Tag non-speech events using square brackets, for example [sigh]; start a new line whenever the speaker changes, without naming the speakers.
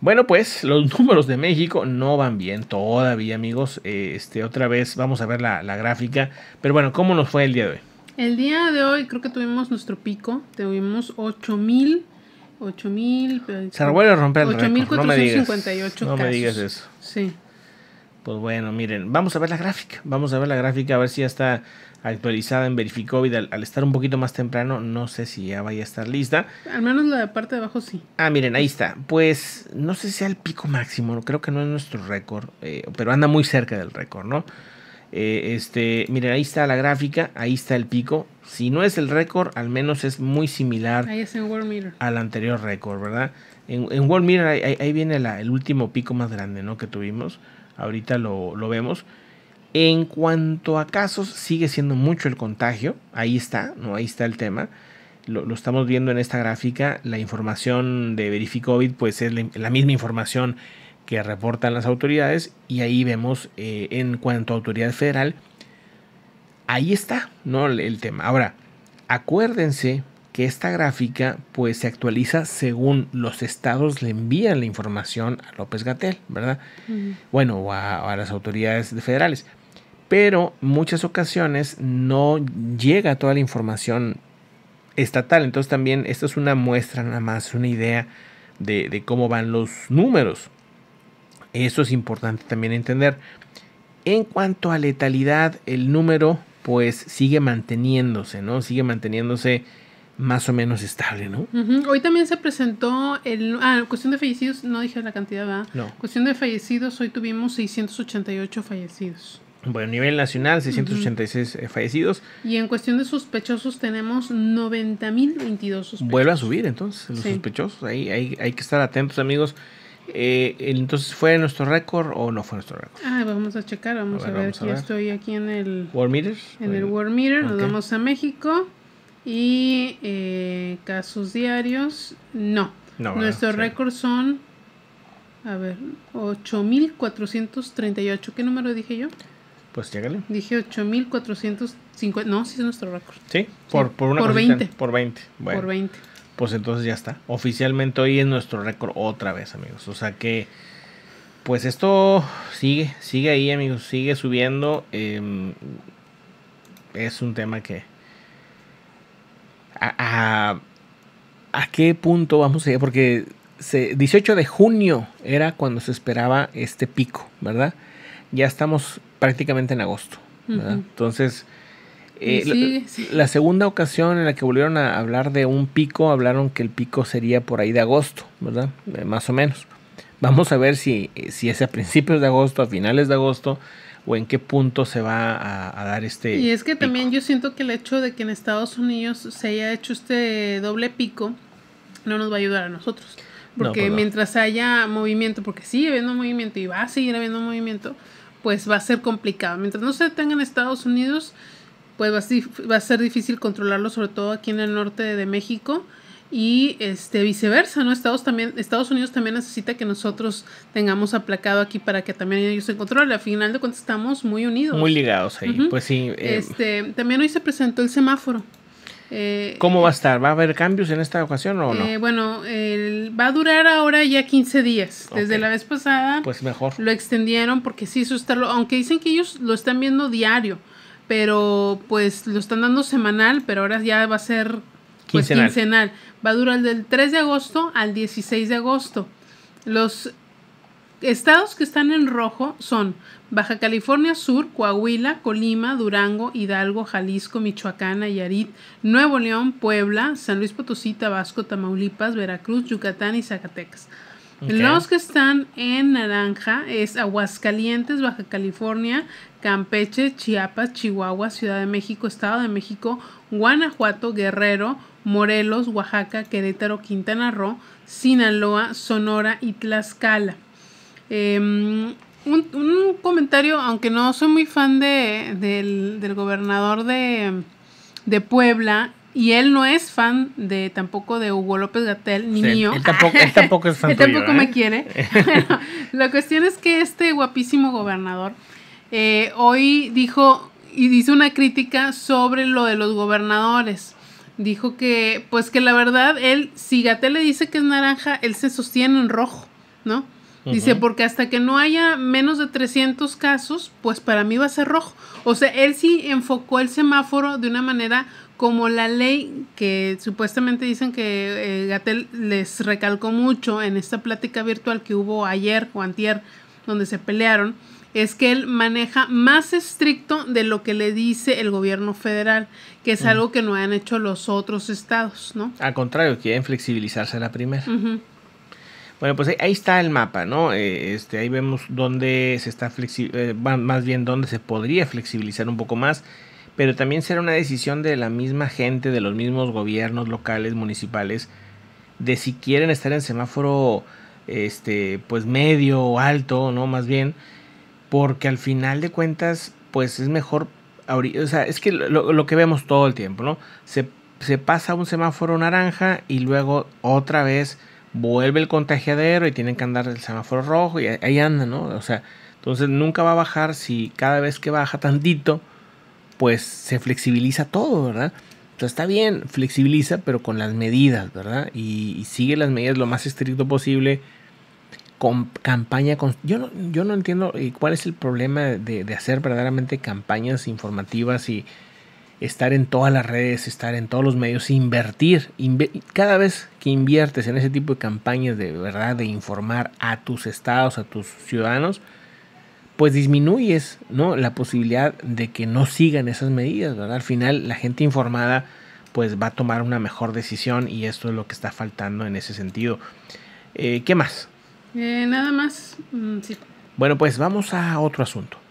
Bueno, pues los [laughs] números de México no van bien todavía, amigos. Eh, este, otra vez vamos a ver la, gráfica. Pero bueno, ¿cómo nos fue el día de hoy?
El día de hoy creo que tuvimos nuestro pico. Tuvimos 8000. mil. Se vuelve a romper el récord. 8458 no me digas eso. Sí.
Pues bueno, miren, vamos a ver la gráfica. Vamos a ver la gráfica, a ver si ya está actualizada en Verificovid. Al, al estar un poquito más temprano, no sé si ya vaya a estar lista.
Al menos la parte de abajo sí.
Ah, miren, ahí está. Pues no sé si sea el pico máximo, creo que no es nuestro récord, eh, pero anda muy cerca del récord, ¿no? Eh, este, miren, ahí está la gráfica, ahí está el pico. Si no es el récord, al menos es muy similar al anterior récord, ¿verdad? En, World Mirror ahí, viene la, el último pico más grande, ¿no? Que tuvimos ahorita lo, lo vemos. En cuanto a casos, sigue siendo mucho el contagio, ahí está, ¿no? ahí está el tema. Lo, estamos viendo en esta gráfica, la información de Verificovid pues es la, misma información que reportan las autoridades y ahí vemos eh, en cuanto a autoridad federal, ahí está ¿no? el tema. Ahora, acuérdense que esta gráfica pues se actualiza según los estados le envían la información a López Gatel, ¿verdad? Bueno, o a, las autoridades federales. Pero muchas ocasiones no llega toda la información estatal. Entonces también esta es una muestra nada más, una idea de, de cómo van los números. Eso es importante también entender. En cuanto a letalidad, el número pues sigue manteniéndose, ¿no? Sigue manteniéndose más o menos estable, ¿no?
Hoy también se presentó el... Ah, cuestión de fallecidos, no dije la cantidad, va Cuestión de fallecidos, hoy tuvimos 688 fallecidos.
Bueno, a nivel nacional, 686 eh, fallecidos.
Y en cuestión de sospechosos tenemos 90.022 sospechosos. Vuelve a subir entonces los
sospechosos. Ahí hay, hay que estar atentos, amigos. Eh, entonces, ¿fue nuestro récord o no fue nuestro récord?
Ah, vamos a checar, vamos a ver. si estoy aquí en el... ¿World En el World Meter, nos vamos a México y eh, casos diarios, no. nuestro Nuestros récords son, a ver, 8.438. ¿Qué número dije yo? Pues llégale. Dije 8.450. No, sí es nuestro récord.
Sí, por, por una Por 20. Por 20. Bueno, por 20. Pues entonces ya está. Oficialmente hoy es nuestro récord otra vez, amigos. O sea que, pues esto sigue, sigue ahí, amigos. Sigue subiendo. Em, es un tema que, a, qué punto vamos a ir, porque se, 18 de junio era cuando se esperaba este pico, ¿verdad? Ya estamos prácticamente en agosto, Entonces, eh, la, segunda ocasión en la que volvieron a hablar de un pico, hablaron que el pico sería por ahí de agosto, ¿verdad? Eh, más o menos. Vamos a ver si, si es a principios de agosto, a finales de agosto, o en qué punto se va a, dar este.
Y es que también yo siento que el hecho de que en Estados Unidos se haya hecho este doble pico no nos va a ayudar a nosotros. Porque pues mientras haya movimiento, porque sigue habiendo movimiento y va a seguir habiendo movimiento, pues va a ser complicado. Mientras no se detenga en Estados Unidos, pues va a ser difícil controlarlo, sobre todo aquí en el norte de México y este viceversa, ¿no? Estados también Estados Unidos también necesita que nosotros tengamos aplacado aquí para que también ellos se controlen. Al final de cuentas estamos muy unidos. Muy ligados
ahí. Pues sí. Eh,
este, también hoy se presentó el semáforo. Eh, ¿Cómo
va a eh, estar? ¿Va a haber cambios en esta ocasión o no?
bueno, va a durar ahora ya 15 días. Desde la vez pasada. Pues mejor. Lo extendieron porque sí, eso está. Aunque dicen que ellos lo están viendo diario, pero pues lo están dando semanal, pero ahora ya va a ser pues, quincenal. Va a durar del 3 de agosto al 16 de agosto. Los estados que están en rojo son Baja California Sur, Coahuila, Colima, Durango, Hidalgo, Jalisco, Michoacán, Nayarit, Nuevo León, Puebla, San Luis Potosí, Tabasco, Tamaulipas, Veracruz, Yucatán y Zacatecas. Los que están en naranja es Aguascalientes, Baja California, Campeche, Chiapas, Chihuahua, Ciudad de México, Estado de México, Guanajuato, Guerrero, Morelos, Oaxaca, Querétaro, Quintana Roo, Sinaloa, Sonora y Tlaxcala. Em, un, comentario, aunque no soy muy fan de, del, gobernador de, de Puebla, y él no es fan de tampoco de Hugo López Gatel ni mío. Él
tampoco, tampoco, Él tampoco [laughs] me ¿eh? quiere.
[laughs] [laughs] la cuestión es que este guapísimo gobernador eh, hoy dijo y hizo una crítica sobre lo de los gobernadores dijo que, pues que la verdad, él, si Gatel le dice que es naranja, él se sostiene en rojo, ¿no? Dice, porque hasta que no haya menos de 300 casos, pues para mí va a ser rojo. O sea, él sí enfocó el semáforo de una manera como la ley que supuestamente dicen que eh, Gatel les recalcó mucho en esta plática virtual que hubo ayer o antier, donde se pelearon es que él maneja más estricto de lo que le dice el gobierno federal, que es algo que no han hecho los otros estados, ¿no?
Al contrario, quieren flexibilizarse la primera. Bueno, pues ahí, está el mapa, ¿no? Eh, este, ahí vemos dónde se está eh, más bien dónde se podría flexibilizar un poco más, pero también será una decisión de la misma gente, de los mismos gobiernos locales, municipales, de si quieren estar en semáforo este, pues medio o alto, ¿no? Más bien, porque al final de cuentas, pues es mejor, o sea, es que lo, que vemos todo el tiempo, ¿no? Se, pasa un semáforo naranja y luego otra vez vuelve el contagiadero y tienen que andar el semáforo rojo y ahí anda, ¿no? O sea, entonces nunca va a bajar si cada vez que baja tantito, pues se flexibiliza todo, ¿verdad? Entonces está bien, flexibiliza, pero con las medidas, ¿verdad? Y, y sigue las medidas lo más estricto posible campaña. yo, no, yo no entiendo eh, cuál es el problema de, hacer verdaderamente campañas informativas y estar en todas las redes, estar en todos los medios, invertir. cada vez que inviertes en ese tipo de campañas de verdad, de informar a tus estados, a tus ciudadanos, pues disminuyes ¿no? la posibilidad de que no sigan esas medidas. Al final la gente informada pues va a tomar una mejor decisión y esto es lo que está faltando en ese sentido. Eh, ¿Qué más?
Eh, nada más, mm,
Bueno, pues vamos a otro asunto.